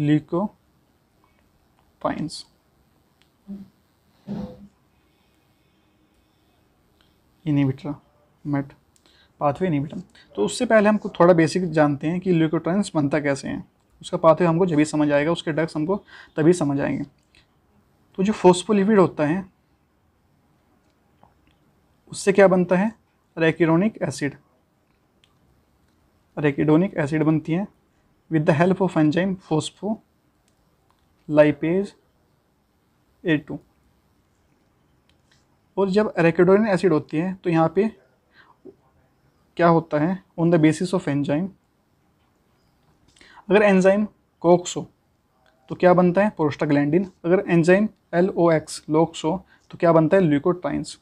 lycopines inhibitor मेट pathway inhibitor तो उससे पहले हमको थोड़ा बेसिक जानते हैं कि ल्यूकोट्राइन्स बनता कैसे हैं उसका पाथवे हमको जब भी समझ आएगा उसके ड्रग्स हमको तभी समझ आएंगे तो जो फोस्फोलिपिड होता है उससे क्या बनता है रेकिडोनिक एसिड रेकिडोनिक एसिड बनती है with the help of enzyme phospholipase A2 और जब एरेकेडोरिन एसिड होती है तो यहाँ पे क्या होता है on the basis of enzyme अगर एंजाइम कोक्स हो तो क्या बनता है प्रोस्टाग्लैंडिन अगर enzyme L O X LOX हो तो क्या बनता है ल्यूकोट्राइंस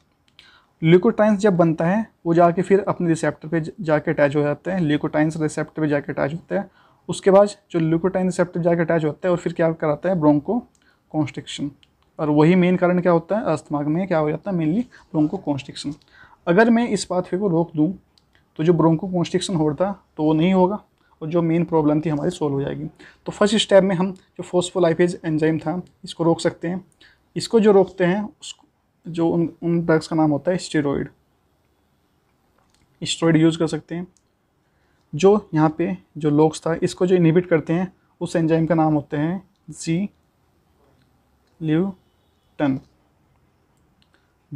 ल्यूकोट्राइंस जब बनता है वो जाके फिर अपने रिसेप्टर पे जाके अटैच हो जाते हैं ल्यूकोट्राइंस रिसेप्टर पे जाके अटैच होता है उसके बाद जो ल्यूकोटाइन रिसेप्टर जाकर अटैच होता है और फिर क्या कराता है ब्रोंको कॉन्स्ट्रिक्शन और वही मेन कारण क्या होता है अस्थमाग में क्या हो जाता है मेनली ब्रोंको कॉन्स्ट्रिक्शन अगर मैं इस पाथवे को रोक दूँ तो जो ब्रोंको कॉन्स्ट्रिक्शन होता तो वो नहीं होगा और जो मेन प्रॉब्लम थी हमारी सोल्व हो जाएगी तो फर्स्ट स्टेप में हम जो फोस्फोलाइफेज एंजाइम था इसको रोक सकते हैं इसको जो रोकते हैं उस जो उन उन ड्रग्स का नाम होता है स्टेरॉइड स्टेरॉइड यूज़ कर सकते हैं जो यहाँ पे जो लोक्स था इसको जो इनिबिट करते हैं उस एंजाइम का नाम होते हैं जी ल्यूटन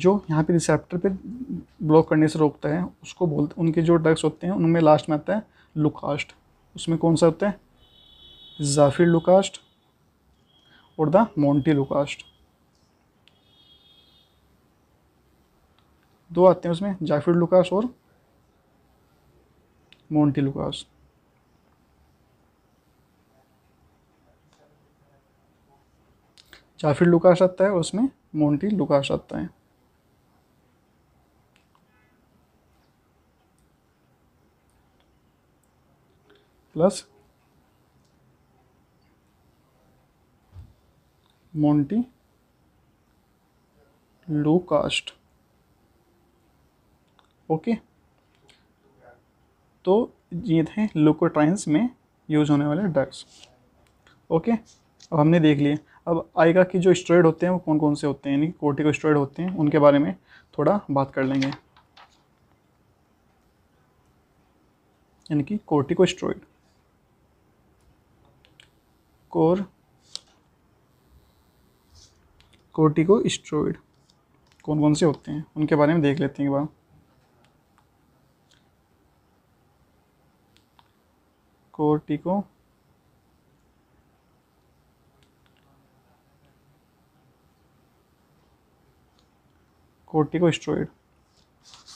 जो यहाँ पे रिसेप्टर पे ब्लॉक करने से रोकता है उसको बोलते उनके जो ड्रग्स होते हैं उनमें लास्ट में आता है लुकास्ट उसमें कौन सा होता है जाफिर लुकास्ट और द मोंटी लुकास्ट दो आते हैं उसमें जाफिर लुकास्ट और मोन्टी लुकास जाफिर लुकास आता है उसमें मोन्टी लुकास आता है plus montelukast okay तो ये थे लोकोट्राइंस में यूज़ होने वाले ड्रग्स ओके अब हमने देख लिए अब आएगा कि जो स्टेरॉइड होते हैं वो कौन कौन से होते हैं यानी कोर्टिको कोर्टिकोस्टेरॉइड होते हैं उनके बारे में थोड़ा बात कर लेंगे यानी कि कोर्टिको कोर्टिकोस्टेरॉइड कोर कोर्टिकोस्टेरॉइड कौन कौन से होते हैं उनके बारे में देख लेते हैं एक बार अंडरस्कोर टी को कोर्टिकोस्ट्रॉइड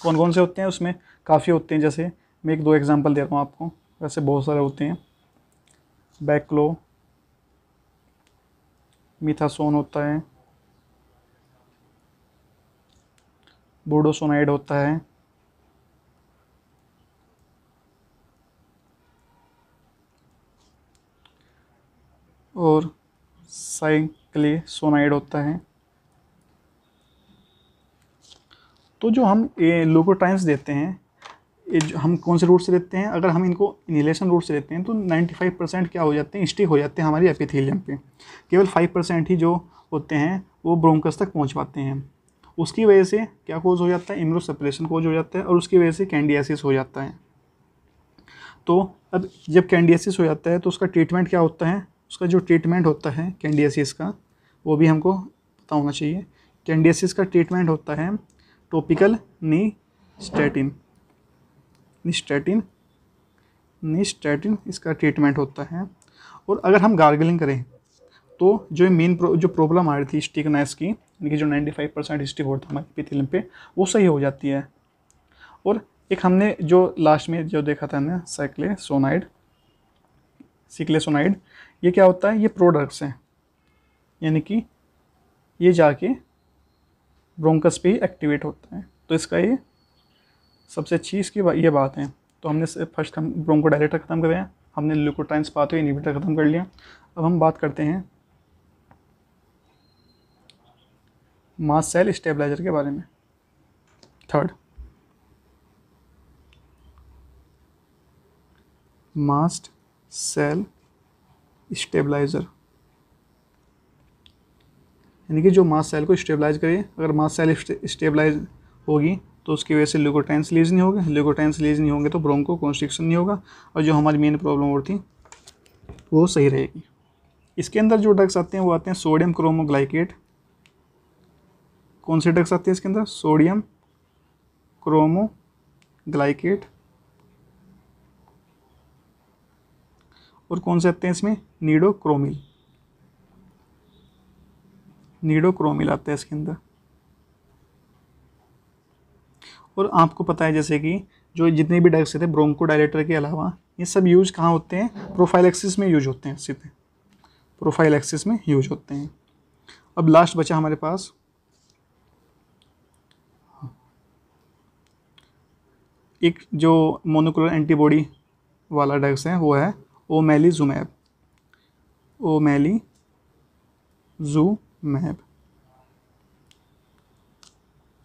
कौन कौन से होते हैं उसमें काफ़ी होते हैं जैसे मैं एक दो एग्जांपल दे रहा हूँ आपको वैसे बहुत सारे होते हैं बैकलो मिथासोन होता है बोडोसोनाइड होता है और साइक्ले सोनाइड होता है तो जो हम ये लोकोटाइम्स देते हैं ये हम कौन से रूट से देते हैं अगर हम इनको इनहेलेशन रूट से देते हैं तो 95 परसेंट क्या हो जाते हैं स्टे हो जाते हैं हमारी एपिथेलियम पे केवल 5 परसेंट ही जो होते हैं वो ब्रोंकस तक पहुंच पाते हैं उसकी वजह से क्या कोज हो जाता है इम्यूनो सेपरेशन कोज हो जाता है और उसकी वजह से कैंडियासिस हो जाता है तो अब जब कैंडियासिस हो जाता है तो उसका ट्रीटमेंट क्या होता है उसका जो ट्रीटमेंट होता है कैंडियासिस का वो भी हमको पता होना चाहिए कैंडियासिस का ट्रीटमेंट होता है topical nystatin nystatin nystatin इसका ट्रीटमेंट होता है और अगर हम गार्गलिंग करें तो जो मेन प्रो, जो प्रॉब्लम आ रही थी स्टिकनेस की यानी कि जो 95 परसेंट स्टिक होता हमारे पिथिलम पे वो सही हो जाती है और एक हमने जो लास्ट में जो देखा था हमने साइक्ले सोनाइड सोनाइड ये क्या होता है ये प्रोडक्ट्स हैं यानी कि ये जाके ब्रोंकस पे एक्टिवेट होता है तो इसका ये सबसे अच्छी इसकी ये बात है तो हमने फर्स्ट हम ब्रोंको डायरेक्टर ख़त्म कराया हमने पाते हुए इनिवेटर ख़त्म कर लिया अब हम बात करते हैं मास सेल स्टेबलाइजर के बारे में थर्ड मास्ट सेल स्टेबलाइज़र यानी कि जो मास सेल को स्टेबलाइज करे अगर मास सेल स्टेबलाइज होगी तो उसकी वजह से ल्यूकोटाइन लीज नहीं होगा ल्यूकोटाइन लीज नहीं होंगे तो ब्रोंको कॉन्स्ट्रिक्शन नहीं होगा और जो हमारी मेन प्रॉब्लम और थी वो सही रहेगी इसके अंदर जो ड्रग्स आते हैं वो आते हैं सोडियम क्रोमोग्लाइकेट कौन से ड्रग्स आते हैं इसके अंदर सोडियम क्रोमोग्लाइकेट और कौन से आते हैं इसमें नीडोक्रोमिल नीडोक्रोमिल आते हैं इसके अंदर और आपको पता है जैसे कि जो जितने भी डग्स थे ब्रोंको के अलावा ये सब यूज कहाँ होते हैं प्रोफाइल एक्सिस में यूज होते हैं सीधे प्रोफाइल एक्सिस में यूज होते हैं अब लास्ट बचा हमारे पास एक जो मोनोक्लोर एंटीबॉडी वाला ड्रग्स है वो है ओमेलीजुमैब ओमेली जूमैब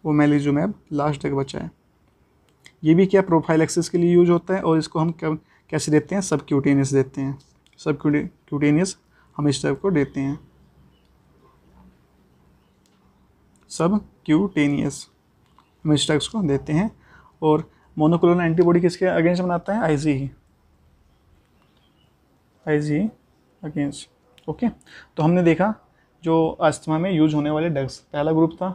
ओमेलीजुमैब लास्ट तक बचा है ये भी क्या प्रोफाइल एक्सेस के लिए यूज होता है और इसको हम कब कैसे देते हैं सब क्यूटेनियस देते हैं सब क्यूटेनियस हम इस टाइप को देते हैं सब क्यूटेनियस हम इस टाइप को देते हैं और मोनोक्लोनल एंटीबॉडी किसके अगेंस्ट बनाता है आईजी जी अगेंस्ट ओके तो हमने देखा जो अस्थमा में यूज होने वाले ड्रग्स पहला ग्रुप था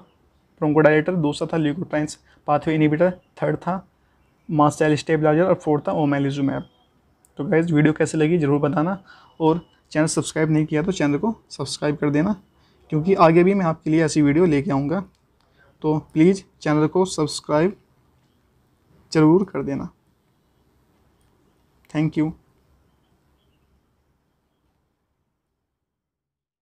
प्रोंकोडाइलेटर दूसरा था ल्यूकोट्राइंस पाथवे इनिबिटर थर्ड था मास्टाइल स्टेबलाइजर और फोर्थ था ओमेलिजुमैब तो गाइज वीडियो कैसे लगी ज़रूर बताना और चैनल सब्सक्राइब नहीं किया तो चैनल को सब्सक्राइब कर देना क्योंकि आगे भी मैं आपके लिए ऐसी वीडियो लेके आऊँगा तो प्लीज़ चैनल को सब्सक्राइब ज़रूर कर देना थैंक यू